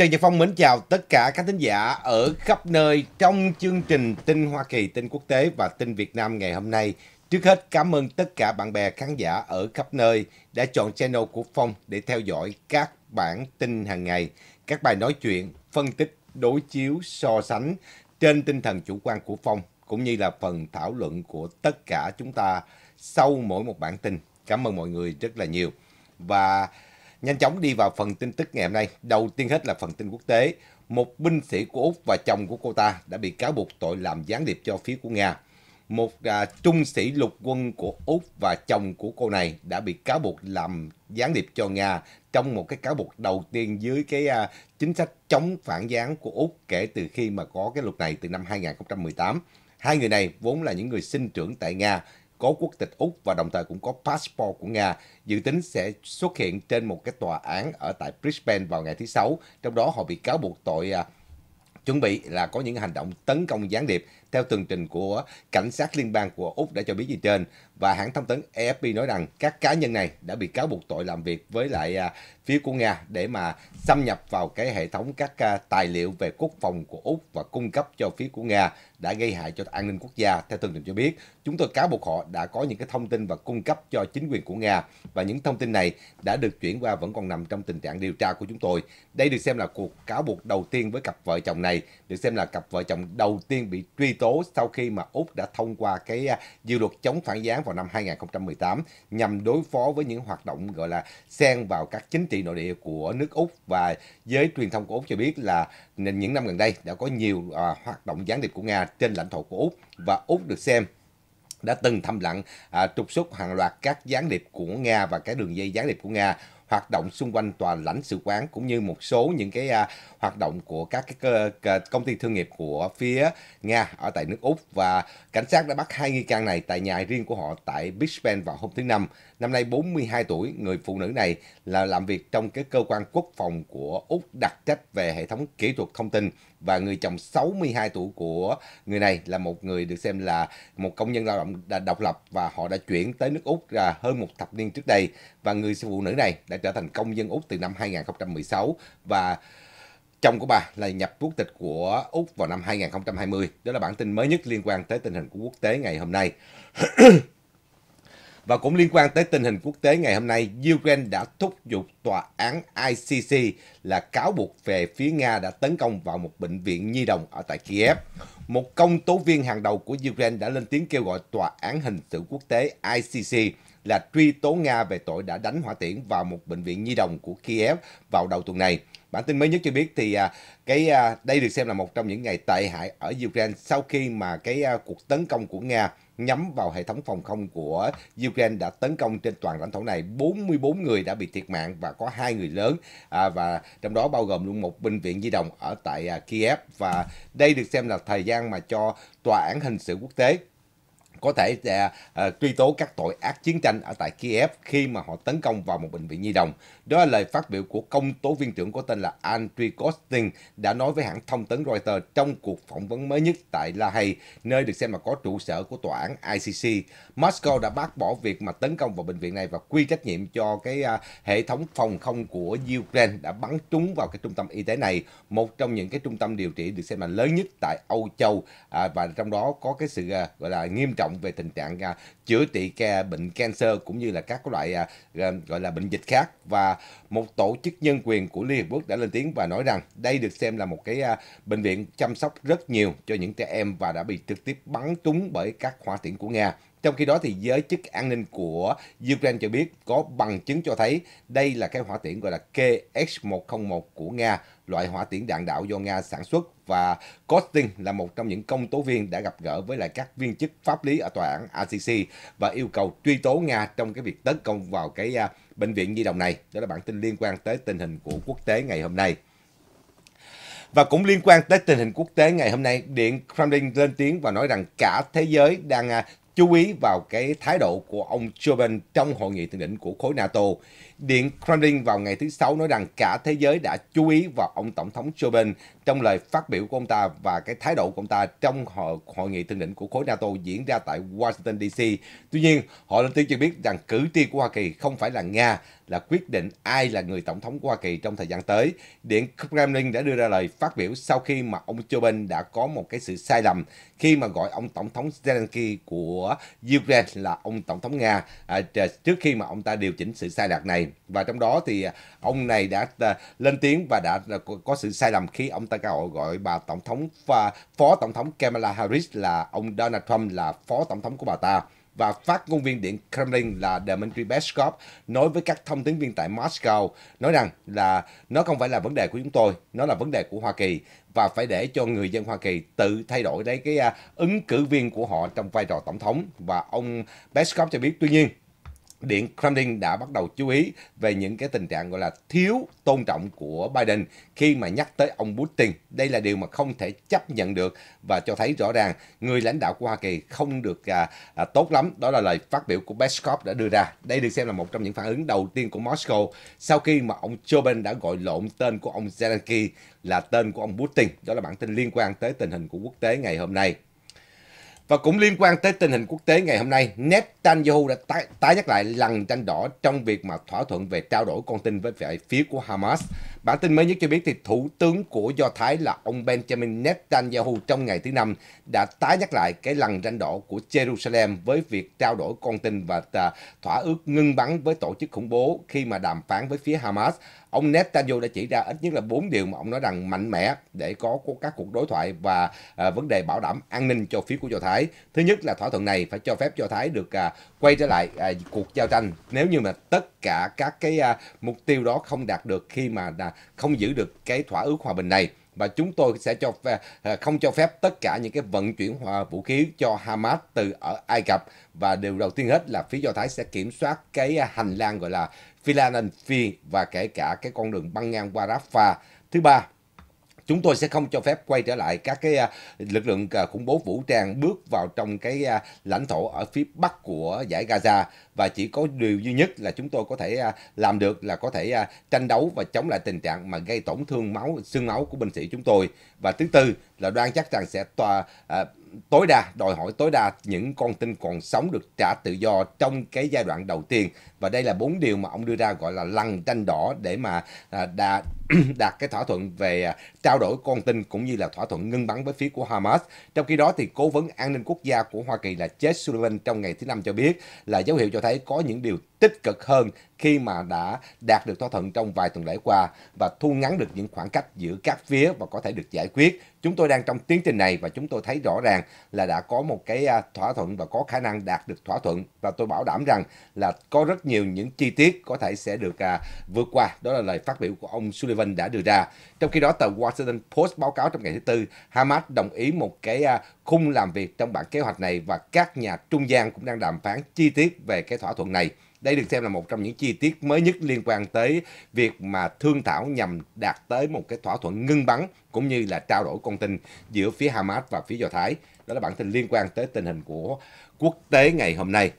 Trần Nhật Phong mến chào tất cả các thính giả ở khắp nơi trong chương trình tin Hoa Kỳ, tin quốc tế và tin Việt Nam ngày hôm nay. Trước hết cảm ơn tất cả bạn bè khán giả ở khắp nơi đã chọn channel của Phong để theo dõi các bản tin hàng ngày, các bài nói chuyện, phân tích, đối chiếu, so sánh trên tinh thần chủ quan của Phong cũng như là phần thảo luận của tất cả chúng ta sau mỗi một bản tin. Cảm ơn mọi người rất là nhiều. Và Nhanh chóng đi vào phần tin tức ngày hôm nay. Đầu tiên hết là phần tin quốc tế. Một binh sĩ của Úc và chồng của cô ta đã bị cáo buộc tội làm gián điệp cho phía của Nga. Một à, trung sĩ lục quân của Úc và chồng của cô này đã bị cáo buộc làm gián điệp cho Nga trong một cái cáo buộc đầu tiên dưới cái à, chính sách chống phản gián của Úc kể từ khi mà có cái luật này từ năm 2018. Hai người này vốn là những người sinh trưởng tại Nga, có quốc tịch Úc và đồng thời cũng có passport của Nga, dự tính sẽ xuất hiện trên một cái tòa án ở tại Brisbane vào ngày thứ Sáu. Trong đó họ bị cáo buộc tội à, chuẩn bị là có những hành động tấn công gián điệp theo tường trình của cảnh sát liên bang của Úc đã cho biết gì trên và hãng thông tấn AFP nói rằng các cá nhân này đã bị cáo buộc tội làm việc với lại à, phía của Nga để mà xâm nhập vào cái hệ thống các à, tài liệu về quốc phòng của Úc và cung cấp cho phía của Nga đã gây hại cho an ninh quốc gia. Theo tường trình cho biết, chúng tôi cáo buộc họ đã có những cái thông tin và cung cấp cho chính quyền của Nga và những thông tin này đã được chuyển qua vẫn còn nằm trong tình trạng điều tra của chúng tôi. Đây được xem là cuộc cáo buộc đầu tiên với cặp vợ chồng này, được xem là cặp vợ chồng đầu tiên bị truy tố sau khi mà Úc đã thông qua cái à, dự luật chống phản gián vào năm 2018 nhằm đối phó với những hoạt động gọi là xen vào các chính trị nội địa của nước Úc và giới truyền thông của Úc cho biết là những năm gần đây đã có nhiều à, hoạt động gián điệp của Nga trên lãnh thổ của Úc và Úc được xem đã từng thầm lặng à, trục xuất hàng loạt các gián điệp của Nga và cái đường dây gián điệp của Nga hoạt động xung quanh tòa lãnh sự quán cũng như một số những cái à, hoạt động của các cái công ty thương nghiệp của phía Nga ở tại nước Úc và cảnh sát đã bắt hai nghi can này tại nhà riêng của họ tại Brisbane vào hôm thứ năm. Năm nay 42 tuổi, người phụ nữ này là làm việc trong cái cơ quan quốc phòng của Úc đặc trách về hệ thống kỹ thuật thông tin và người chồng 62 tuổi của người này là một người được xem là một công nhân lao động đã độc lập và họ đã chuyển tới nước Úc là hơn một thập niên trước đây và người phụ nữ này đã trở thành công dân Úc từ năm 2016 và chồng của bà là nhập quốc tịch của Úc vào năm 2020. Đó là bản tin mới nhất liên quan tới tình hình của quốc tế ngày hôm nay. Và cũng liên quan tới tình hình quốc tế ngày hôm nay, Ukraine đã thúc giục tòa án ICC là cáo buộc về phía Nga đã tấn công vào một bệnh viện nhi đồng ở tại Kiev. Một công tố viên hàng đầu của Ukraine đã lên tiếng kêu gọi tòa án hình sự quốc tế ICC là truy tố Nga về tội đã đánh hỏa tiễn vào một bệnh viện nhi đồng của Kiev vào đầu tuần này. Bản tin mới nhất cho biết thì à, cái à, đây được xem là một trong những ngày tệ hại ở Ukraine sau khi mà cái à, cuộc tấn công của Nga nhắm vào hệ thống phòng không của Ukraine đã tấn công trên toàn lãnh thổ này. 44 người đã bị thiệt mạng và có hai người lớn à, và trong đó bao gồm luôn một bệnh viện di động ở tại à, Kiev và đây được xem là thời gian mà cho tòa án hình sự quốc tế có thể uh, uh, truy tố các tội ác chiến tranh ở tại Kiev khi mà họ tấn công vào một bệnh viện di động đó là lời phát biểu của công tố viên trưởng có tên là Andrew Kostin đã nói với hãng thông tấn Reuters trong cuộc phỏng vấn mới nhất tại La Hay, nơi được xem là có trụ sở của tòa án ICC. Moscow đã bác bỏ việc mà tấn công vào bệnh viện này và quy trách nhiệm cho cái à, hệ thống phòng không của Ukraine đã bắn trúng vào cái trung tâm y tế này, một trong những cái trung tâm điều trị được xem là lớn nhất tại Âu Châu à, và trong đó có cái sự à, gọi là nghiêm trọng về tình trạng chữa trị à, bệnh cancer cũng như là các loại à, à, gọi là bệnh dịch khác và một tổ chức nhân quyền của Liên Hiệp Quốc đã lên tiếng và nói rằng đây được xem là một cái bệnh viện chăm sóc rất nhiều cho những trẻ em và đã bị trực tiếp bắn trúng bởi các hỏa tiễn của Nga. Trong khi đó thì giới chức an ninh của Ukraine cho biết có bằng chứng cho thấy đây là cái hỏa tiễn gọi là KH-101 của Nga loại hỏa tiễn đạn đạo do Nga sản xuất và Kostin là một trong những công tố viên đã gặp gỡ với lại các viên chức pháp lý ở tòa án ICC và yêu cầu truy tố Nga trong cái việc tấn công vào cái à, bệnh viện di động này. Đó là bản tin liên quan tới tình hình của quốc tế ngày hôm nay. Và cũng liên quan tới tình hình quốc tế ngày hôm nay, Điện Kremlin lên tiếng và nói rằng cả thế giới đang à, chú ý vào cái thái độ của ông Joe Biden trong hội nghị thượng đỉnh của khối NATO. Điện Kremlin vào ngày thứ Sáu nói rằng cả thế giới đã chú ý vào ông Tổng thống Joe Biden trong lời phát biểu của ông ta và cái thái độ của ông ta trong hội, hội nghị thượng đỉnh của khối NATO diễn ra tại Washington DC. Tuy nhiên, họ lên tiếng cho biết rằng cử tri của Hoa Kỳ không phải là Nga là quyết định ai là người tổng thống của Hoa Kỳ trong thời gian tới. Điện Kremlin đã đưa ra lời phát biểu sau khi mà ông Joe Biden đã có một cái sự sai lầm khi mà gọi ông tổng thống Zelensky của Ukraine là ông tổng thống Nga à, trước khi mà ông ta điều chỉnh sự sai lạc này và trong đó thì à, ông này đã à, lên tiếng và đã à, có sự sai lầm khi ông ta gọi gọi bà tổng thống và phó tổng thống Kamala Harris là ông Donald Trump là phó tổng thống của bà ta và phát ngôn viên điện Kremlin là Dmitry Peskov nói với các thông tín viên tại Moscow nói rằng là nó không phải là vấn đề của chúng tôi, nó là vấn đề của Hoa Kỳ và phải để cho người dân Hoa Kỳ tự thay đổi đấy cái ứng cử viên của họ trong vai trò tổng thống và ông Peskov cho biết tuy nhiên Điện Kremlin đã bắt đầu chú ý về những cái tình trạng gọi là thiếu tôn trọng của Biden khi mà nhắc tới ông Putin. Đây là điều mà không thể chấp nhận được và cho thấy rõ ràng người lãnh đạo của Hoa Kỳ không được à, à, tốt lắm. Đó là lời phát biểu của Peskov đã đưa ra. Đây được xem là một trong những phản ứng đầu tiên của Moscow sau khi mà ông Joe Biden đã gọi lộn tên của ông Zelensky là tên của ông Putin. Đó là bản tin liên quan tới tình hình của quốc tế ngày hôm nay. Và cũng liên quan tới tình hình quốc tế ngày hôm nay, Netanyahu đã tái, tái nhắc lại lần tranh đỏ trong việc mà thỏa thuận về trao đổi con tin với phía của Hamas Bản tin mới nhất cho biết thì Thủ tướng của Do Thái là ông Benjamin Netanyahu trong ngày thứ Năm đã tái nhắc lại cái lằn ranh đỏ của Jerusalem với việc trao đổi con tin và à, thỏa ước ngưng bắn với tổ chức khủng bố khi mà đàm phán với phía Hamas. Ông Netanyahu đã chỉ ra ít nhất là bốn điều mà ông nói rằng mạnh mẽ để có các cuộc đối thoại và à, vấn đề bảo đảm an ninh cho phía của Do Thái. Thứ nhất là thỏa thuận này phải cho phép Do Thái được à, quay trở lại à, cuộc giao tranh nếu như mà tất cả các cái à, mục tiêu đó không đạt được khi mà à, không giữ được cái thỏa ước hòa bình này và chúng tôi sẽ cho à, không cho phép tất cả những cái vận chuyển hòa vũ khí cho Hamas từ ở Ai Cập và điều đầu tiên hết là phía Do Thái sẽ kiểm soát cái à, hành lang gọi là Philadelphia và kể cả cái con đường băng ngang qua Rafah thứ ba chúng tôi sẽ không cho phép quay trở lại các cái à, lực lượng à, khủng bố vũ trang bước vào trong cái à, lãnh thổ ở phía bắc của giải Gaza và chỉ có điều duy nhất là chúng tôi có thể làm được là có thể tranh đấu và chống lại tình trạng mà gây tổn thương máu xương máu của binh sĩ chúng tôi và thứ tư là đoan chắc rằng sẽ tòa tối đa đòi hỏi tối đa những con tin còn sống được trả tự do trong cái giai đoạn đầu tiên và đây là bốn điều mà ông đưa ra gọi là lằn tranh đỏ để mà à, đà, đạt cái thỏa thuận về à, trao đổi con tin cũng như là thỏa thuận ngưng bắn với phía của Hamas. Trong khi đó thì cố vấn an ninh quốc gia của Hoa Kỳ là Jake Sullivan trong ngày thứ năm cho biết là dấu hiệu cho thấy có những điều tích cực hơn khi mà đã đạt được thỏa thuận trong vài tuần lễ qua và thu ngắn được những khoảng cách giữa các phía và có thể được giải quyết. Chúng tôi đang trong tiến trình này và chúng tôi thấy rõ ràng là đã có một cái à, thỏa thuận và có khả năng đạt được thỏa thuận và tôi bảo đảm rằng là có rất nhiều những chi tiết có thể sẽ được à, vượt qua. Đó là lời phát biểu của ông Sullivan g đã đưa ra. Trong khi đó, tờ Washington Post báo cáo trong ngày thứ Tư, Hamas đồng ý một cái à, khung làm việc trong bản kế hoạch này và các nhà trung gian cũng đang đàm phán chi tiết về cái thỏa thuận này. Đây được xem là một trong những chi tiết mới nhất liên quan tới việc mà thương thảo nhằm đạt tới một cái thỏa thuận ngưng bắn cũng như là trao đổi con tin giữa phía Hamas và phía Do Thái. Đó là bản tin liên quan tới tình hình của quốc tế ngày hôm nay.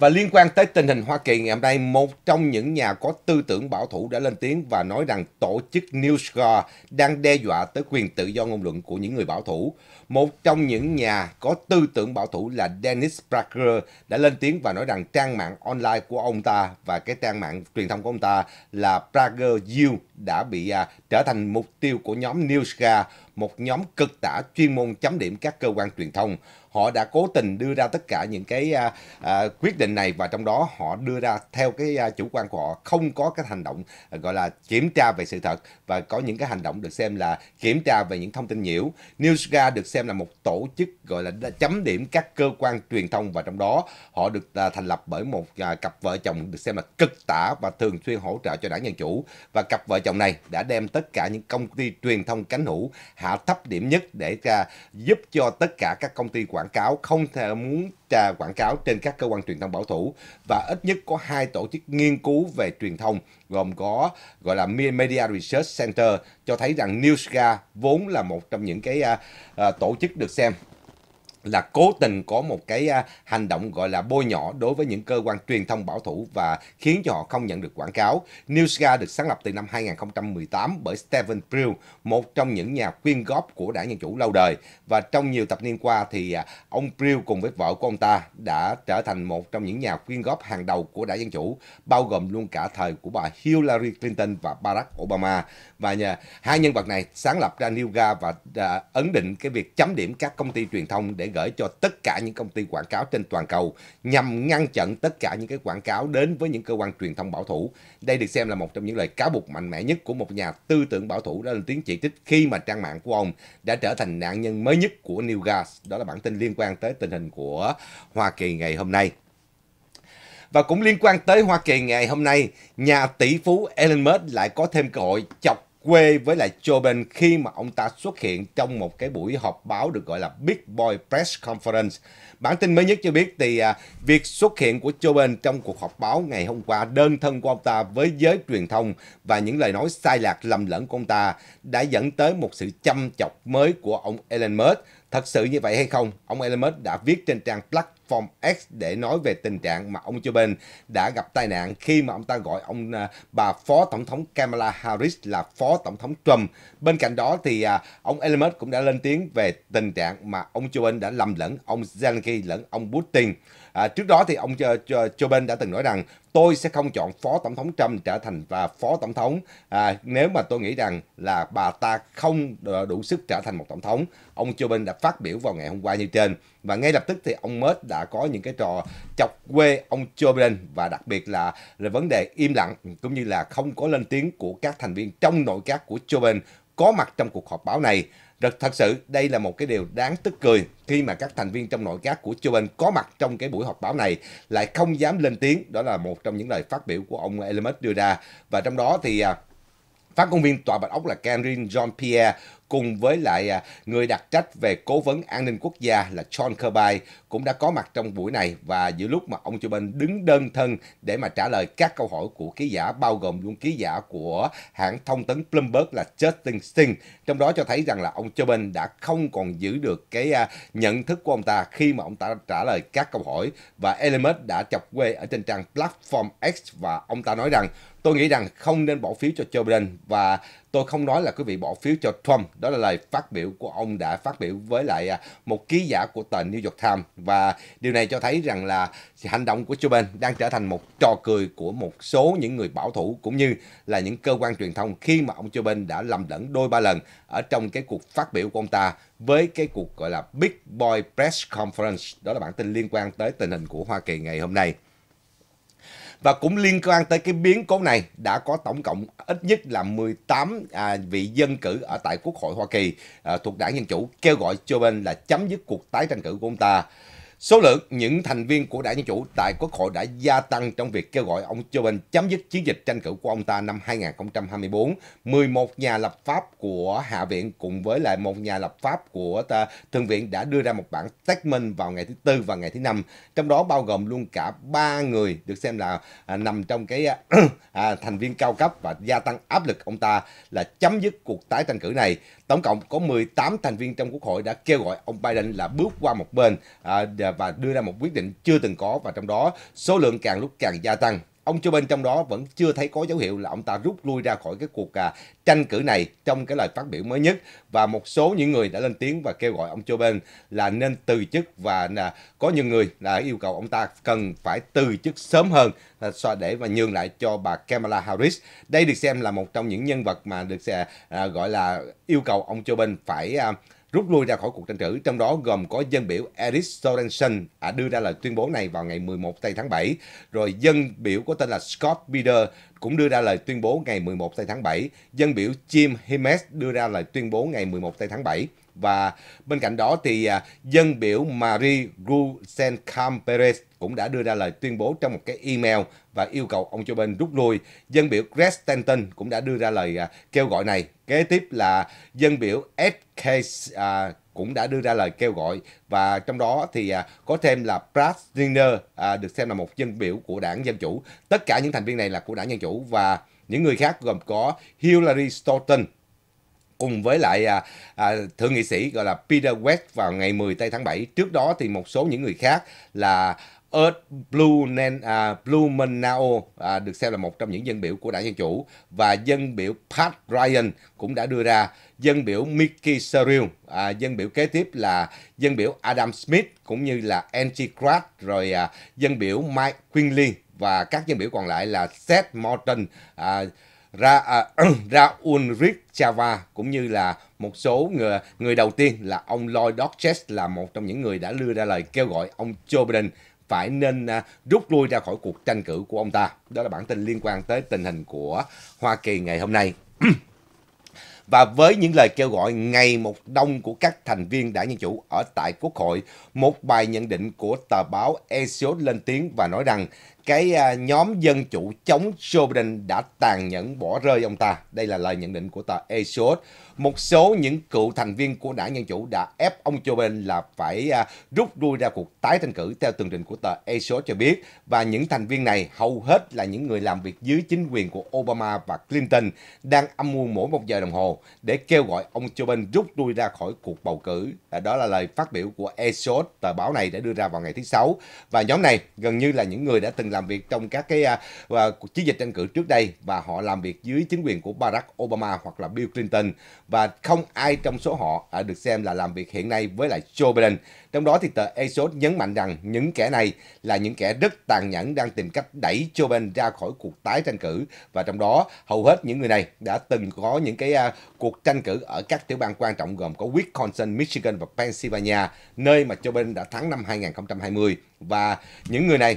Và liên quan tới tình hình Hoa Kỳ ngày hôm nay, một trong những nhà có tư tưởng bảo thủ đã lên tiếng và nói rằng tổ chức NewsGuard đang đe dọa tới quyền tự do ngôn luận của những người bảo thủ. Một trong những nhà có tư tưởng bảo thủ là Dennis Prager đã lên tiếng và nói rằng trang mạng online của ông ta và cái trang mạng truyền thông của ông ta là Prager U đã bị à, trở thành mục tiêu của nhóm NewsGuard, một nhóm cực tả chuyên môn chấm điểm các cơ quan truyền thông họ đã cố tình đưa ra tất cả những cái à, à, quyết định này và trong đó họ đưa ra theo cái à, chủ quan của họ không có cái hành động à, gọi là kiểm tra về sự thật và có những cái hành động được xem là kiểm tra về những thông tin nhiễu newsga được xem là một tổ chức gọi là chấm điểm các cơ quan truyền thông và trong đó họ được à, thành lập bởi một à, cặp vợ chồng được xem là cực tả và thường xuyên hỗ trợ cho đảng dân chủ và cặp vợ chồng này đã đem tất cả những công ty truyền thông cánh hữu hạ thấp điểm nhất để à, giúp cho tất cả các công ty quản quảng cáo không thể muốn trà quảng cáo trên các cơ quan truyền thông bảo thủ và ít nhất có hai tổ chức nghiên cứu về truyền thông gồm có gọi là Media Research Center cho thấy rằng Newsga vốn là một trong những cái uh, tổ chức được xem là cố tình có một cái à, hành động gọi là bôi nhỏ đối với những cơ quan truyền thông bảo thủ và khiến cho họ không nhận được quảng cáo. Newsga được sáng lập từ năm 2018 bởi Stephen Brill, một trong những nhà quyên góp của đảng Dân Chủ lâu đời. Và trong nhiều thập niên qua thì à, ông Brill cùng với vợ của ông ta đã trở thành một trong những nhà quyên góp hàng đầu của đảng Dân Chủ, bao gồm luôn cả thời của bà Hillary Clinton và Barack Obama. Và nhà, hai nhân vật này sáng lập ra Newsga và à, ấn định cái việc chấm điểm các công ty truyền thông để gửi cho tất cả những công ty quảng cáo trên toàn cầu nhằm ngăn chặn tất cả những cái quảng cáo đến với những cơ quan truyền thông bảo thủ. Đây được xem là một trong những lời cáo buộc mạnh mẽ nhất của một nhà tư tưởng bảo thủ đã lên tiếng chỉ trích khi mà trang mạng của ông đã trở thành nạn nhân mới nhất của Newgas. Đó là bản tin liên quan tới tình hình của Hoa Kỳ ngày hôm nay. Và cũng liên quan tới Hoa Kỳ ngày hôm nay, nhà tỷ phú Elon Musk lại có thêm cơ hội chọc quê với lại Corbyn khi mà ông ta xuất hiện trong một cái buổi họp báo được gọi là Big Boy Press Conference. Bản tin mới nhất cho biết thì à, việc xuất hiện của Corbyn trong cuộc họp báo ngày hôm qua đơn thân của ông ta với giới truyền thông và những lời nói sai lạc lầm lẫn của ông ta đã dẫn tới một sự chăm chọc mới của ông Elon Musk. Thật sự như vậy hay không? Ông Elon Musk đã viết trên trang Black form X để nói về tình trạng mà ông Joe Biden đã gặp tai nạn khi mà ông ta gọi ông à, bà Phó Tổng thống Kamala Harris là Phó Tổng thống Trump. Bên cạnh đó thì à, ông Elmer cũng đã lên tiếng về tình trạng mà ông Joe Biden đã lầm lẫn ông Zelensky lẫn ông Putin. À, trước đó thì ông Joe Biden đã từng nói rằng tôi sẽ không chọn phó tổng thống Trump trở thành và phó tổng thống à, nếu mà tôi nghĩ rằng là bà ta không đủ sức trở thành một tổng thống. Ông Joe Biden đã phát biểu vào ngày hôm qua như trên và ngay lập tức thì ông Musk đã có những cái trò chọc quê ông Joe Biden và đặc biệt là, là vấn đề im lặng cũng như là không có lên tiếng của các thành viên trong nội các của Joe Biden có mặt trong cuộc họp báo này rất thật sự đây là một cái điều đáng tức cười khi mà các thành viên trong nội các của Joe Biden có mặt trong cái buổi họp báo này lại không dám lên tiếng. Đó là một trong những lời phát biểu của ông Elmer đưa ra. Và trong đó thì à, Phát ngôn viên Tòa Bạch Ốc là Karine Jean-Pierre cùng với lại à, người đặc trách về cố vấn an ninh quốc gia là John Kirby cũng đã có mặt trong buổi này và giữa lúc mà ông Joe Biden đứng đơn thân để mà trả lời các câu hỏi của ký giả bao gồm luôn ký giả của hãng thông tấn Bloomberg là Justin Singh Trong đó cho thấy rằng là ông Joe Biden đã không còn giữ được cái à, nhận thức của ông ta khi mà ông ta trả lời các câu hỏi và Element đã chọc quê ở trên trang platform X và ông ta nói rằng Tôi nghĩ rằng không nên bỏ phiếu cho Joe Biden và tôi không nói là quý vị bỏ phiếu cho Trump. Đó là lời phát biểu của ông đã phát biểu với lại à, một ký giả của tờ New York Times và điều này cho thấy rằng là hành động của Joe Biden đang trở thành một trò cười của một số những người bảo thủ cũng như là những cơ quan truyền thông khi mà ông Joe Biden đã lầm lẫn đôi ba lần ở trong cái cuộc phát biểu của ông ta với cái cuộc gọi là Big Boy Press Conference. Đó là bản tin liên quan tới tình hình của Hoa Kỳ ngày hôm nay. Và cũng liên quan tới cái biến cố này đã có tổng cộng ít nhất là 18 à, vị dân cử ở tại Quốc hội Hoa Kỳ à, thuộc đảng Dân Chủ kêu gọi Joe Biden là chấm dứt cuộc tái tranh cử của ông ta. Số lượng những thành viên của Đảng Dân Chủ tại Quốc hội đã gia tăng trong việc kêu gọi ông Joe Biden chấm dứt chiến dịch tranh cử của ông ta năm 2024. 11 nhà lập pháp của Hạ viện cùng với lại một nhà lập pháp của Thượng viện đã đưa ra một bản statement vào ngày thứ Tư và ngày thứ Năm. Trong đó bao gồm luôn cả ba người được xem là à, nằm trong cái à, à thành viên cao cấp và gia tăng áp lực ông ta là chấm dứt cuộc tái tranh cử này. Tổng cộng có 18 thành viên trong Quốc hội đã kêu gọi ông Biden là bước qua một bên à, và đưa ra một quyết định chưa từng có và trong đó số lượng càng lúc càng gia tăng ông Joe Biden trong đó vẫn chưa thấy có dấu hiệu là ông ta rút lui ra khỏi cái cuộc à, tranh cử này trong cái lời phát biểu mới nhất và một số những người đã lên tiếng và kêu gọi ông Joe Biden là nên từ chức và à, có những người là yêu cầu ông ta cần phải từ chức sớm hơn à, so để và nhường lại cho bà Kamala Harris. Đây được xem là một trong những nhân vật mà được gọi là yêu cầu ông Joe Biden phải à, rút lui ra khỏi cuộc tranh cử, trong đó gồm có dân biểu Eric Sorensen à, đưa ra lời tuyên bố này vào ngày 11 tây tháng 7, rồi dân biểu có tên là Scott Bider cũng đưa ra lời tuyên bố ngày 11 tây tháng 7, dân biểu Jim Himes đưa ra lời tuyên bố ngày 11 tây tháng 7. Và bên cạnh đó thì à, dân biểu Marie Rosenkamp Perez cũng đã đưa ra lời tuyên bố trong một cái email và yêu cầu ông Joe Biden rút lui. Dân biểu Greg Stanton cũng đã đưa ra lời à, kêu gọi này. Kế tiếp là dân biểu Ed Case à, cũng đã đưa ra lời kêu gọi và trong đó thì à, có thêm là Brad Singer à, được xem là một dân biểu của đảng Dân Chủ. Tất cả những thành viên này là của đảng Dân Chủ và những người khác gồm có Hillary Stoughton cùng với lại à, à, thượng nghị sĩ gọi là Peter West vào ngày 10 tây tháng 7. Trước đó thì một số những người khác là Earth Blue Nen, uh, à, Blumenau à, được xem là một trong những dân biểu của đảng Dân Chủ và dân biểu Pat Ryan cũng đã đưa ra dân biểu Mickey Serio à, dân biểu kế tiếp là dân biểu Adam Smith cũng như là Angie Kraft rồi à, dân biểu Mike Quinley và các dân biểu còn lại là Seth Morton, à, ra uh, Ra Ulrich Chava cũng như là một số người người đầu tiên là ông Lloyd Dockchess là một trong những người đã đưa ra lời kêu gọi ông Joe Biden phải nên à, rút lui ra khỏi cuộc tranh cử của ông ta. Đó là bản tin liên quan tới tình hình của Hoa Kỳ ngày hôm nay. Và với những lời kêu gọi ngày một đông của các thành viên đảng Dân Chủ ở tại Quốc hội, một bài nhận định của tờ báo Axios lên tiếng và nói rằng cái à, nhóm dân chủ chống Joe Biden đã tàn nhẫn bỏ rơi ông ta. Đây là lời nhận định của tờ Axios. Một số những cựu thành viên của đảng Dân Chủ đã ép ông Joe Biden là phải à, rút lui ra cuộc tái tranh cử theo tường trình của tờ Axios cho biết. Và những thành viên này hầu hết là những người làm việc dưới chính quyền của Obama và Clinton đang âm mưu mỗi một giờ đồng hồ để kêu gọi ông Joe Biden rút lui ra khỏi cuộc bầu cử. À, đó là lời phát biểu của Axios, tờ báo này đã đưa ra vào ngày thứ Sáu. Và nhóm này gần như là những người đã từng làm làm việc trong các cái uh, chiến dịch tranh cử trước đây và họ làm việc dưới chính quyền của Barack Obama hoặc là Bill Clinton và không ai trong số họ uh, được xem là làm việc hiện nay với lại Joe Biden. Trong đó thì tờ Axios nhấn mạnh rằng những kẻ này là những kẻ rất tàn nhẫn đang tìm cách đẩy Joe Biden ra khỏi cuộc tái tranh cử và trong đó hầu hết những người này đã từng có những cái uh, cuộc tranh cử ở các tiểu bang quan trọng gồm có Wisconsin, Michigan và Pennsylvania nơi mà Joe Biden đã thắng năm 2020 và những người này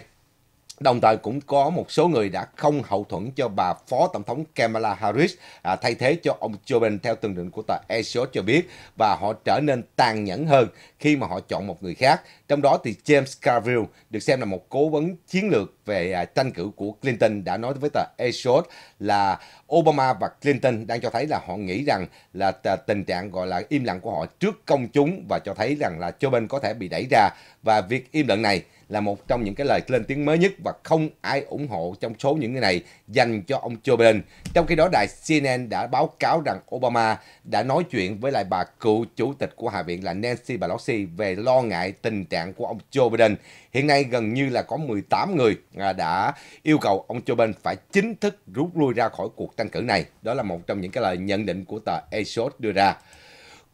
Đồng thời cũng có một số người đã không hậu thuẫn cho bà Phó Tổng thống Kamala Harris à, thay thế cho ông Joe Biden theo tường định của tờ Axios cho biết và họ trở nên tàn nhẫn hơn khi mà họ chọn một người khác. Trong đó thì James Carville được xem là một cố vấn chiến lược về à, tranh cử của Clinton đã nói với tờ Axios là Obama và Clinton đang cho thấy là họ nghĩ rằng là tình trạng gọi là im lặng của họ trước công chúng và cho thấy rằng là Joe Biden có thể bị đẩy ra và việc im lặng này là một trong những cái lời lên tiếng mới nhất và không ai ủng hộ trong số những người này dành cho ông Joe Biden. Trong khi đó, đài CNN đã báo cáo rằng Obama đã nói chuyện với lại bà cựu chủ tịch của Hạ viện là Nancy Pelosi về lo ngại tình trạng của ông Joe Biden. Hiện nay gần như là có 18 người à, đã yêu cầu ông Joe Biden phải chính thức rút lui ra khỏi cuộc tranh cử này. Đó là một trong những cái lời nhận định của tờ Axios đưa ra.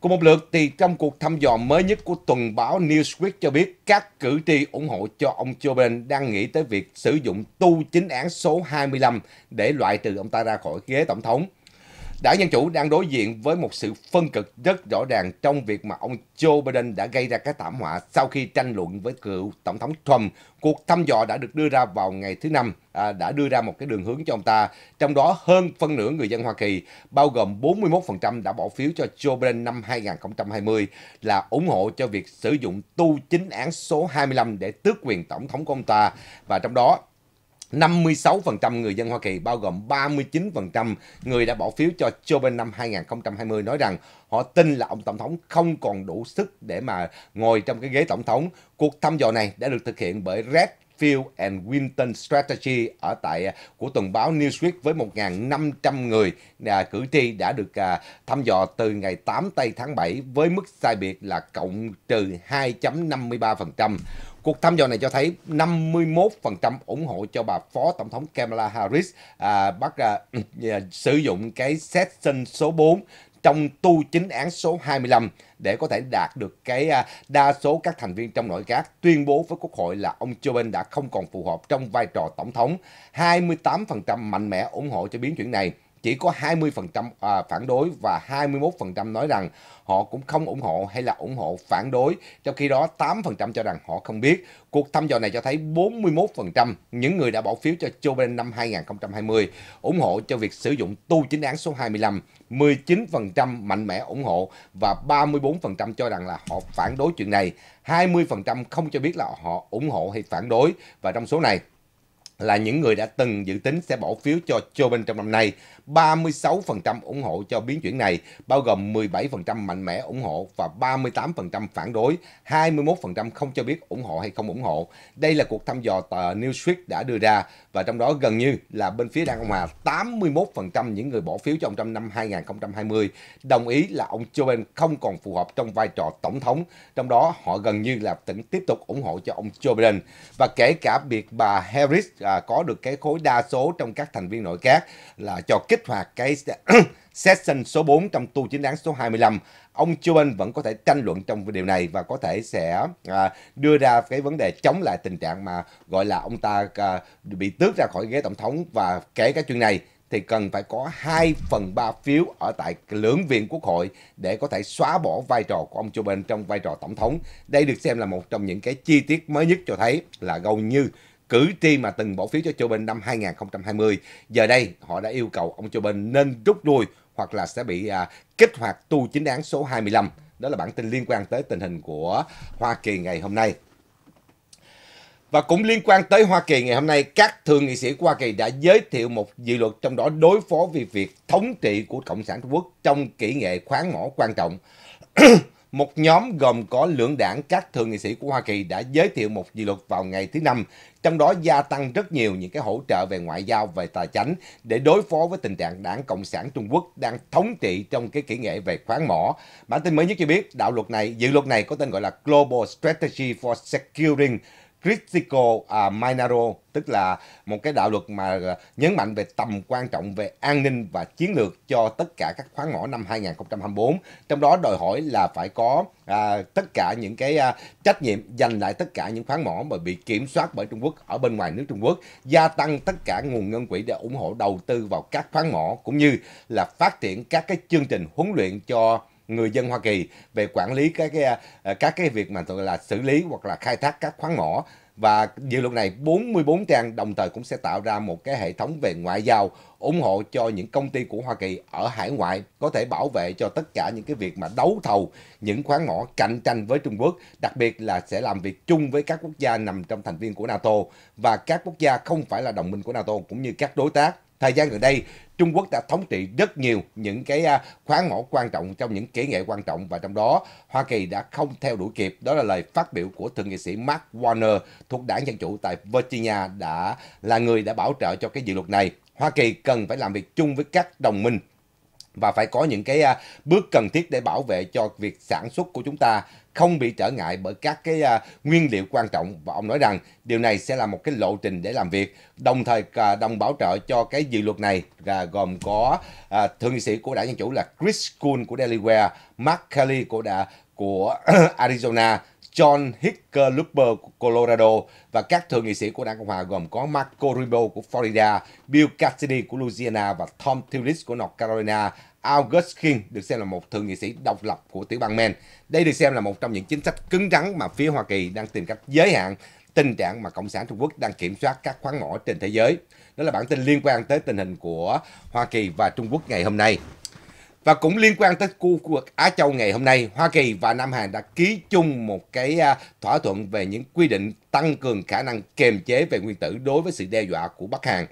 Cùng một lượt thì trong cuộc thăm dò mới nhất của tuần báo Newsweek cho biết các cử tri ủng hộ cho ông Joe Biden đang nghĩ tới việc sử dụng tu chính án số 25 để loại trừ ông ta ra khỏi ghế tổng thống. Đảng Dân Chủ đang đối diện với một sự phân cực rất rõ ràng trong việc mà ông Joe Biden đã gây ra cái thảm họa sau khi tranh luận với cựu Tổng thống Trump. Cuộc thăm dò đã được đưa ra vào ngày thứ Năm, à, đã đưa ra một cái đường hướng cho ông ta. Trong đó hơn phân nửa người dân Hoa Kỳ, bao gồm 41% đã bỏ phiếu cho Joe Biden năm 2020 là ủng hộ cho việc sử dụng tu chính án số 25 để tước quyền Tổng thống của ông ta. Và trong đó 56% người dân Hoa Kỳ, bao gồm 39% người đã bỏ phiếu cho Joe Biden năm 2020 nói rằng họ tin là ông Tổng thống không còn đủ sức để mà ngồi trong cái ghế Tổng thống. Cuộc thăm dò này đã được thực hiện bởi Red Field and Winton Strategy ở tại à, của tuần báo Newsweek với 1.500 người à, cử tri đã được à, thăm dò từ ngày 8 tây tháng 7 với mức sai biệt là cộng trừ 2.53%. Cuộc thăm dò này cho thấy 51% ủng hộ cho bà Phó Tổng thống Kamala Harris à, bắt ừ, à, sử dụng cái section số 4 trong tu chính án số 25 để có thể đạt được cái à, đa số các thành viên trong nội các tuyên bố với Quốc hội là ông Joe Biden đã không còn phù hợp trong vai trò tổng thống. 28% mạnh mẽ ủng hộ cho biến chuyển này chỉ có 20% à, phản đối và 21% nói rằng họ cũng không ủng hộ hay là ủng hộ phản đối, trong khi đó 8% cho rằng họ không biết. Cuộc thăm dò này cho thấy 41% những người đã bỏ phiếu cho Joe Biden năm 2020 ủng hộ cho việc sử dụng tu chính án số 25, 19% mạnh mẽ ủng hộ và 34% cho rằng là họ phản đối chuyện này, 20% không cho biết là họ ủng hộ hay phản đối và trong số này là những người đã từng dự tính sẽ bỏ phiếu cho Joe Biden trong năm nay 36% ủng hộ cho biến chuyển này, bao gồm 17% mạnh mẽ ủng hộ và 38% phản đối, 21% không cho biết ủng hộ hay không ủng hộ. Đây là cuộc thăm dò tờ Newsweek đã đưa ra và trong đó gần như là bên phía Đảng Cộng Hòa 81% những người bỏ phiếu trong năm 2020 đồng ý là ông Joe Biden không còn phù hợp trong vai trò tổng thống, trong đó họ gần như là tỉnh tiếp tục ủng hộ cho ông Joe Biden và kể cả việc bà Harris à, có được cái khối đa số trong các thành viên nội các là cho kích kích hoạt cái session số 4 trong tu chính đáng số 25, ông Chuan vẫn có thể tranh luận trong điều này và có thể sẽ à, đưa ra cái vấn đề chống lại tình trạng mà gọi là ông ta à, bị tước ra khỏi ghế tổng thống và kể cả chuyện này thì cần phải có 2 phần 3 phiếu ở tại lưỡng viện quốc hội để có thể xóa bỏ vai trò của ông Joe Biden trong vai trò tổng thống. Đây được xem là một trong những cái chi tiết mới nhất cho thấy là gần như cử tri mà từng bỏ phiếu cho Joe Biden năm 2020. Giờ đây, họ đã yêu cầu ông Joe Biden nên rút lui hoặc là sẽ bị à, kích hoạt tu chính án số 25. Đó là bản tin liên quan tới tình hình của Hoa Kỳ ngày hôm nay. Và cũng liên quan tới Hoa Kỳ ngày hôm nay, các thượng nghị sĩ của Hoa Kỳ đã giới thiệu một dự luật trong đó đối phó với việc thống trị của Cộng sản Trung Quốc trong kỹ nghệ khoáng mỏ quan trọng một nhóm gồm có lưỡng đảng các thượng nghị sĩ của Hoa Kỳ đã giới thiệu một dự luật vào ngày thứ Năm, trong đó gia tăng rất nhiều những cái hỗ trợ về ngoại giao, về tài chính để đối phó với tình trạng đảng Cộng sản Trung Quốc đang thống trị trong cái kỹ nghệ về khoáng mỏ. Bản tin mới nhất cho biết đạo luật này, dự luật này có tên gọi là Global Strategy for Securing Critical uh, à, Minaro tức là một cái đạo luật mà à, nhấn mạnh về tầm quan trọng về an ninh và chiến lược cho tất cả các khoáng mỏ năm 2024. Trong đó đòi hỏi là phải có à, tất cả những cái à, trách nhiệm dành lại tất cả những khoáng mỏ mà bị kiểm soát bởi Trung Quốc ở bên ngoài nước Trung Quốc, gia tăng tất cả nguồn ngân quỹ để ủng hộ đầu tư vào các khoáng mỏ cũng như là phát triển các cái chương trình huấn luyện cho người dân Hoa Kỳ về quản lý các cái à, các cái việc mà gọi là xử lý hoặc là khai thác các khoáng mỏ và dự luật này 44 trang đồng thời cũng sẽ tạo ra một cái hệ thống về ngoại giao ủng hộ cho những công ty của Hoa Kỳ ở hải ngoại có thể bảo vệ cho tất cả những cái việc mà đấu thầu những khoáng mỏ cạnh tranh với Trung Quốc, đặc biệt là sẽ làm việc chung với các quốc gia nằm trong thành viên của NATO và các quốc gia không phải là đồng minh của NATO cũng như các đối tác Thời gian gần đây, Trung Quốc đã thống trị rất nhiều những cái à, khoáng mỏ quan trọng trong những kỹ nghệ quan trọng và trong đó Hoa Kỳ đã không theo đuổi kịp. Đó là lời phát biểu của thượng nghị sĩ Mark Warner thuộc đảng Dân Chủ tại Virginia đã là người đã bảo trợ cho cái dự luật này. Hoa Kỳ cần phải làm việc chung với các đồng minh và phải có những cái à, bước cần thiết để bảo vệ cho việc sản xuất của chúng ta không bị trở ngại bởi các cái à, nguyên liệu quan trọng và ông nói rằng điều này sẽ là một cái lộ trình để làm việc đồng thời à, đồng bảo trợ cho cái dự luật này à, gồm có à, thượng nghị sĩ của đảng dân chủ là Chris Kuhn của Delaware, Mark Kelly của đã của Arizona, John Hickenlooper của Colorado và các thượng nghị sĩ của đảng Cộng hòa gồm có Marco Rubio của Florida, Bill Cassidy của Louisiana và Tom Tillis của North Carolina August King được xem là một thượng nghị sĩ độc lập của tiểu bang Maine. Đây được xem là một trong những chính sách cứng rắn mà phía Hoa Kỳ đang tìm cách giới hạn tình trạng mà Cộng sản Trung Quốc đang kiểm soát các khoáng mỏ trên thế giới. Đó là bản tin liên quan tới tình hình của Hoa Kỳ và Trung Quốc ngày hôm nay. Và cũng liên quan tới khu vực Á Châu ngày hôm nay, Hoa Kỳ và Nam Hàn đã ký chung một cái à, thỏa thuận về những quy định tăng cường khả năng kiềm chế về nguyên tử đối với sự đe dọa của Bắc Hàn.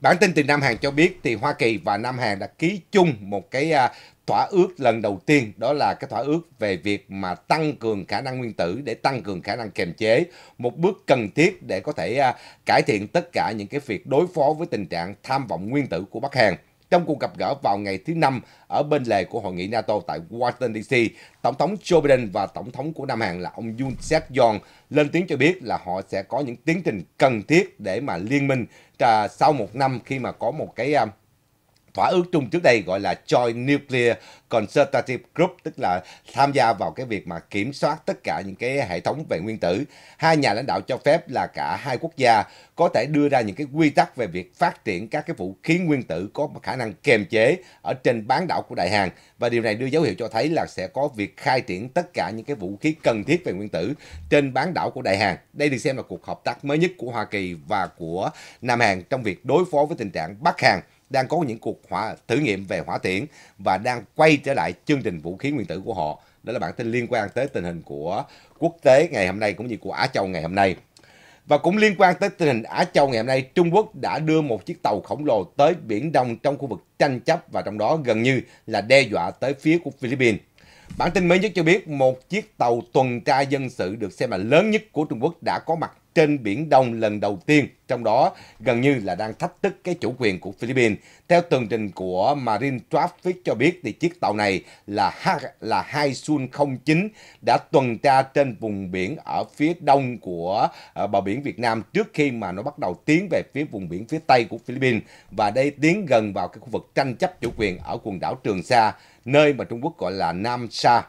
Bản tin từ Nam Hàn cho biết thì Hoa Kỳ và Nam Hàn đã ký chung một cái à, thỏa ước lần đầu tiên đó là cái thỏa ước về việc mà tăng cường khả năng nguyên tử để tăng cường khả năng kiềm chế một bước cần thiết để có thể à, cải thiện tất cả những cái việc đối phó với tình trạng tham vọng nguyên tử của Bắc Hàn trong cuộc gặp gỡ vào ngày thứ Năm ở bên lề của Hội nghị NATO tại Washington DC, Tổng thống Joe Biden và Tổng thống của Nam Hàn là ông Yoon seok yeol lên tiếng cho biết là họ sẽ có những tiến trình cần thiết để mà liên minh à, sau một năm khi mà có một cái à, thỏa ước chung trước đây gọi là Joint Nuclear Consultative Group tức là tham gia vào cái việc mà kiểm soát tất cả những cái hệ thống về nguyên tử. Hai nhà lãnh đạo cho phép là cả hai quốc gia có thể đưa ra những cái quy tắc về việc phát triển các cái vũ khí nguyên tử có khả năng kềm chế ở trên bán đảo của Đại Hàn và điều này đưa dấu hiệu cho thấy là sẽ có việc khai triển tất cả những cái vũ khí cần thiết về nguyên tử trên bán đảo của Đại Hàn. Đây được xem là cuộc hợp tác mới nhất của Hoa Kỳ và của Nam Hàn trong việc đối phó với tình trạng Bắc Hàn đang có những cuộc hỏa thử nghiệm về hỏa tiễn và đang quay trở lại chương trình vũ khí nguyên tử của họ. Đó là bản tin liên quan tới tình hình của quốc tế ngày hôm nay cũng như của Á Châu ngày hôm nay. Và cũng liên quan tới tình hình Á Châu ngày hôm nay, Trung Quốc đã đưa một chiếc tàu khổng lồ tới Biển Đông trong khu vực tranh chấp và trong đó gần như là đe dọa tới phía của Philippines. Bản tin mới nhất cho biết một chiếc tàu tuần tra dân sự được xem là lớn nhất của Trung Quốc đã có mặt trên Biển Đông lần đầu tiên, trong đó gần như là đang thách thức cái chủ quyền của Philippines. Theo tường trình của Marine Traffic cho biết thì chiếc tàu này là H là hai Sun 09 đã tuần tra trên vùng biển ở phía đông của ờ, bờ biển Việt Nam trước khi mà nó bắt đầu tiến về phía vùng biển phía tây của Philippines và đây tiến gần vào cái khu vực tranh chấp chủ quyền ở quần đảo Trường Sa, nơi mà Trung Quốc gọi là Nam Sa.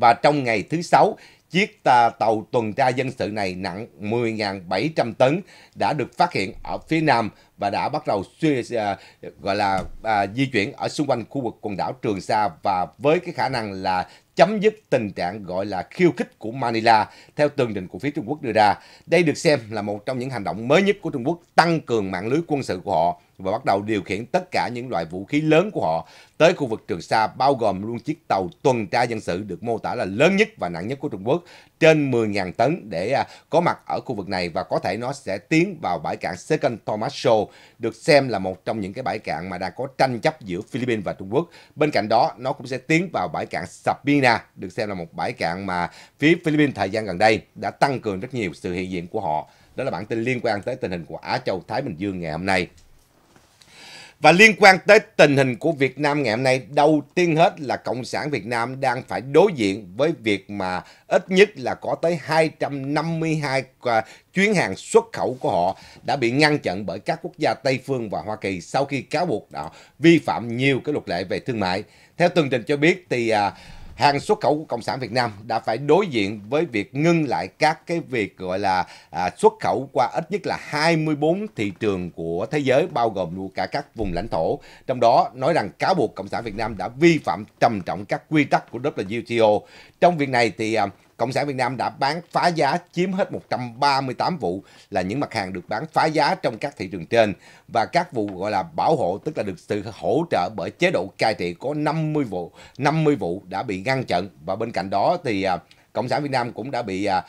Và trong ngày thứ Sáu, Chiếc tàu tuần tra dân sự này nặng 10.700 tấn đã được phát hiện ở phía nam và đã bắt đầu suy, à, gọi là à, di chuyển ở xung quanh khu vực quần đảo Trường Sa và với cái khả năng là chấm dứt tình trạng gọi là khiêu khích của Manila theo tường trình của phía Trung Quốc đưa ra. Đây được xem là một trong những hành động mới nhất của Trung Quốc tăng cường mạng lưới quân sự của họ và bắt đầu điều khiển tất cả những loại vũ khí lớn của họ tới khu vực Trường Sa bao gồm luôn chiếc tàu tuần tra dân sự được mô tả là lớn nhất và nặng nhất của Trung Quốc trên 10.000 tấn để à, có mặt ở khu vực này và có thể nó sẽ tiến vào bãi cạn Second Thomas Tomaso được xem là một trong những cái bãi cạn mà đang có tranh chấp giữa Philippines và Trung Quốc. Bên cạnh đó nó cũng sẽ tiến vào bãi cạn Sabina được xem là một bãi cạn mà phía Philippines thời gian gần đây đã tăng cường rất nhiều sự hiện diện của họ. Đó là bản tin liên quan tới tình hình của Á Châu Thái Bình Dương ngày hôm nay. Và liên quan tới tình hình của Việt Nam ngày hôm nay, đầu tiên hết là Cộng sản Việt Nam đang phải đối diện với việc mà ít nhất là có tới 252 chuyến hàng xuất khẩu của họ đã bị ngăn chặn bởi các quốc gia Tây phương và Hoa Kỳ sau khi cáo buộc đã vi phạm nhiều cái luật lệ về thương mại. Theo tường trình cho biết thì... À, hàng xuất khẩu của Cộng sản Việt Nam đã phải đối diện với việc ngưng lại các cái việc gọi là à, xuất khẩu qua ít nhất là 24 thị trường của thế giới bao gồm luôn cả các vùng lãnh thổ. Trong đó nói rằng cáo buộc Cộng sản Việt Nam đã vi phạm trầm trọng các quy tắc của WTO. Trong việc này thì à, Cộng sản Việt Nam đã bán phá giá chiếm hết 138 vụ là những mặt hàng được bán phá giá trong các thị trường trên và các vụ gọi là bảo hộ tức là được sự hỗ trợ bởi chế độ cai trị có 50 vụ 50 vụ đã bị ngăn chặn và bên cạnh đó thì à, Cộng sản Việt Nam cũng đã bị à,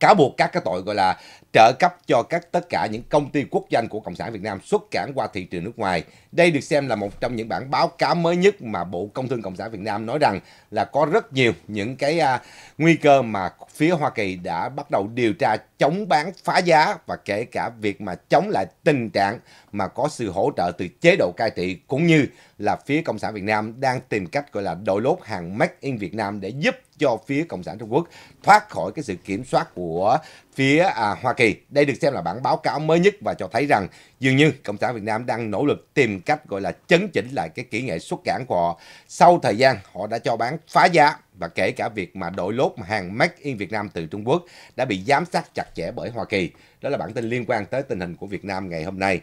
cáo buộc các cái tội gọi là trợ cấp cho các tất cả những công ty quốc doanh của Cộng sản Việt Nam xuất cảng qua thị trường nước ngoài. Đây được xem là một trong những bản báo cáo mới nhất mà Bộ Công Thương Cộng sản Việt Nam nói rằng là có rất nhiều những cái à, nguy cơ mà phía Hoa Kỳ đã bắt đầu điều tra chống bán phá giá và kể cả việc mà chống lại tình trạng mà có sự hỗ trợ từ chế độ cai trị cũng như là phía Cộng sản Việt Nam đang tìm cách gọi là đội lốt hàng Make in Việt Nam để giúp cho phía Cộng sản Trung Quốc thoát khỏi cái sự kiểm soát của phía à, Hoa Kỳ. Đây được xem là bản báo cáo mới nhất và cho thấy rằng dường như Cộng sản Việt Nam đang nỗ lực tìm cách gọi là chấn chỉnh lại cái kỹ nghệ xuất cảng của họ. Sau thời gian họ đã cho bán phá giá và kể cả việc mà đổi lốt hàng Make in Việt Nam từ Trung Quốc đã bị giám sát chặt chẽ bởi Hoa Kỳ. Đó là bản tin liên quan tới tình hình của Việt Nam ngày hôm nay.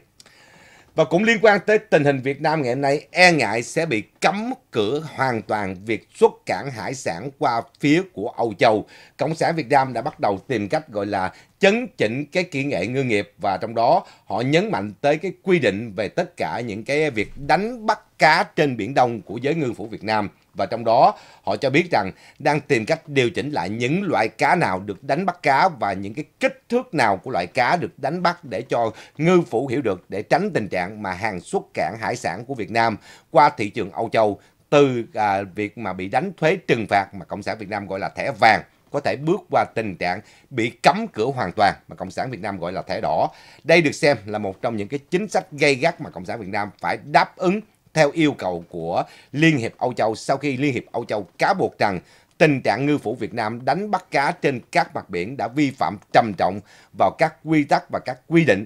Và cũng liên quan tới tình hình Việt Nam ngày hôm nay, e ngại sẽ bị cấm cửa hoàn toàn việc xuất cảng hải sản qua phía của Âu Châu. Cộng sản Việt Nam đã bắt đầu tìm cách gọi là chấn chỉnh cái kỹ nghệ ngư nghiệp và trong đó họ nhấn mạnh tới cái quy định về tất cả những cái việc đánh bắt cá trên biển Đông của giới ngư phủ Việt Nam và trong đó họ cho biết rằng đang tìm cách điều chỉnh lại những loại cá nào được đánh bắt cá và những cái kích thước nào của loại cá được đánh bắt để cho ngư phủ hiểu được để tránh tình trạng mà hàng xuất cảng hải sản của Việt Nam qua thị trường Âu Âu Châu từ à, việc mà bị đánh thuế trừng phạt mà Cộng sản Việt Nam gọi là thẻ vàng có thể bước qua tình trạng bị cấm cửa hoàn toàn mà Cộng sản Việt Nam gọi là thẻ đỏ. Đây được xem là một trong những cái chính sách gây gắt mà Cộng sản Việt Nam phải đáp ứng theo yêu cầu của Liên hiệp Âu Châu sau khi Liên hiệp Âu Châu cáo buộc rằng tình trạng ngư phủ Việt Nam đánh bắt cá trên các mặt biển đã vi phạm trầm trọng vào các quy tắc và các quy định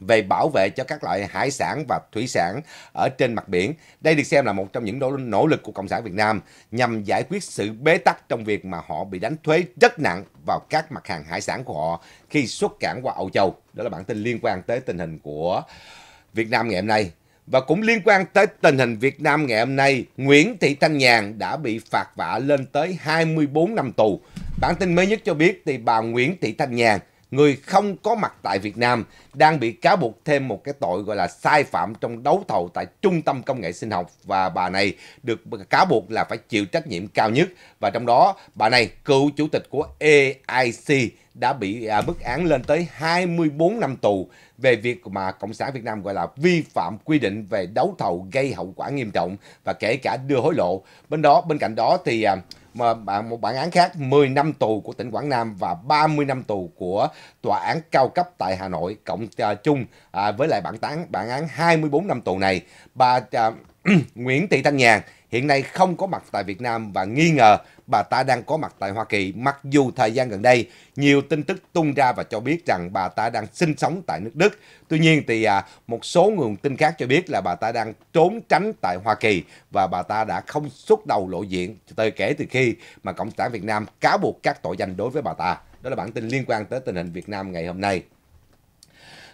về bảo vệ cho các loại hải sản và thủy sản ở trên mặt biển. Đây được xem là một trong những nỗ, lực của Cộng sản Việt Nam nhằm giải quyết sự bế tắc trong việc mà họ bị đánh thuế rất nặng vào các mặt hàng hải sản của họ khi xuất cảng qua Âu Châu. Đó là bản tin liên quan tới tình hình của Việt Nam ngày hôm nay. Và cũng liên quan tới tình hình Việt Nam ngày hôm nay, Nguyễn Thị Thanh Nhàn đã bị phạt vạ lên tới 24 năm tù. Bản tin mới nhất cho biết thì bà Nguyễn Thị Thanh Nhàn người không có mặt tại Việt Nam đang bị cáo buộc thêm một cái tội gọi là sai phạm trong đấu thầu tại Trung tâm Công nghệ Sinh học và bà này được cáo buộc là phải chịu trách nhiệm cao nhất và trong đó bà này cựu chủ tịch của AIC đã bị à, mức án lên tới 24 năm tù về việc mà Cộng sản Việt Nam gọi là vi phạm quy định về đấu thầu gây hậu quả nghiêm trọng và kể cả đưa hối lộ. Bên đó bên cạnh đó thì à, mà bạn một bản án khác 10 năm tù của tỉnh Quảng Nam và 30 năm tù của tòa án cao cấp tại Hà Nội cộng uh, chung uh, với lại bản án bản án 24 năm tù này. Bà uh, Nguyễn Thị Thanh Nhàn hiện nay không có mặt tại Việt Nam và nghi ngờ bà ta đang có mặt tại Hoa Kỳ, mặc dù thời gian gần đây nhiều tin tức tung ra và cho biết rằng bà ta đang sinh sống tại nước Đức. Tuy nhiên thì à, một số nguồn tin khác cho biết là bà ta đang trốn tránh tại Hoa Kỳ và bà ta đã không xuất đầu lộ diện từ kể từ khi mà Cộng sản Việt Nam cáo buộc các tội danh đối với bà ta. Đó là bản tin liên quan tới tình hình Việt Nam ngày hôm nay.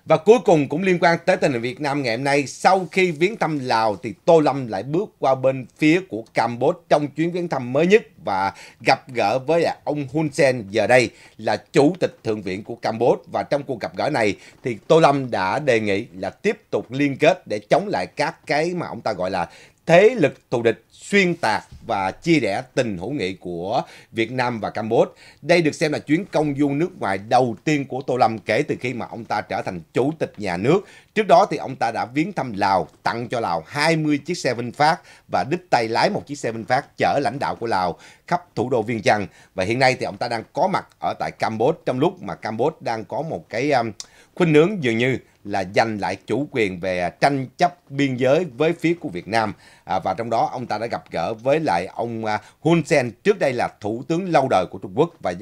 Và cuối cùng cũng liên quan tới tình hình Việt Nam ngày hôm nay, sau khi viếng thăm Lào thì Tô Lâm lại bước qua bên phía của Campuchia trong chuyến viếng thăm mới nhất và gặp gỡ với ông Hun Sen giờ đây là chủ tịch thượng viện của Campuchia và trong cuộc gặp gỡ này thì Tô Lâm đã đề nghị là tiếp tục liên kết để chống lại các cái mà ông ta gọi là thế lực thù địch xuyên tạc và chia rẽ tình hữu nghị của Việt Nam và Campuchia. Đây được xem là chuyến công du nước ngoài đầu tiên của Tô Lâm kể từ khi mà ông ta trở thành chủ tịch nhà nước. Trước đó thì ông ta đã viếng thăm Lào, tặng cho Lào 20 chiếc xe Vinfast và đích tay lái một chiếc xe Vinfast chở lãnh đạo của Lào khắp thủ đô viên Chăn. Và hiện nay thì ông ta đang có mặt ở tại Campuchia trong lúc mà Campuchia đang có một cái um, khuynh hướng dường như là giành lại chủ quyền về tranh chấp biên giới với phía của Việt Nam à, và trong đó ông ta đã gặp gỡ với lại ông à, Hun Sen trước đây là thủ tướng lâu đời của Trung Quốc và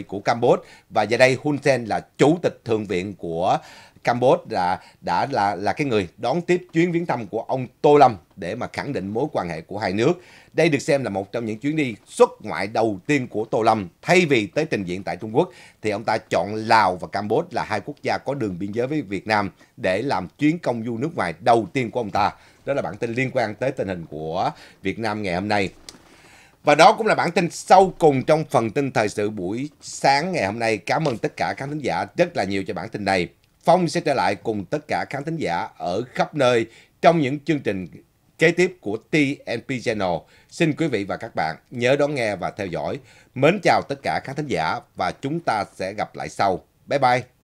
uh, của Campuchia và giờ đây Hun Sen là chủ tịch thượng viện của Campuchia đã đã là là cái người đón tiếp chuyến viếng thăm của ông Tô Lâm để mà khẳng định mối quan hệ của hai nước. Đây được xem là một trong những chuyến đi xuất ngoại đầu tiên của Tô Lâm. Thay vì tới trình diện tại Trung Quốc thì ông ta chọn Lào và Campuchia là hai quốc gia có đường biên giới với Việt Nam để làm chuyến công du nước ngoài đầu tiên của ông ta. Đó là bản tin liên quan tới tình hình của Việt Nam ngày hôm nay. Và đó cũng là bản tin sau cùng trong phần tin thời sự buổi sáng ngày hôm nay. Cảm ơn tất cả các khán giả rất là nhiều cho bản tin này. Phong sẽ trở lại cùng tất cả khán thính giả ở khắp nơi trong những chương trình kế tiếp của TNP Channel. Xin quý vị và các bạn nhớ đón nghe và theo dõi. Mến chào tất cả khán thính giả và chúng ta sẽ gặp lại sau. Bye bye!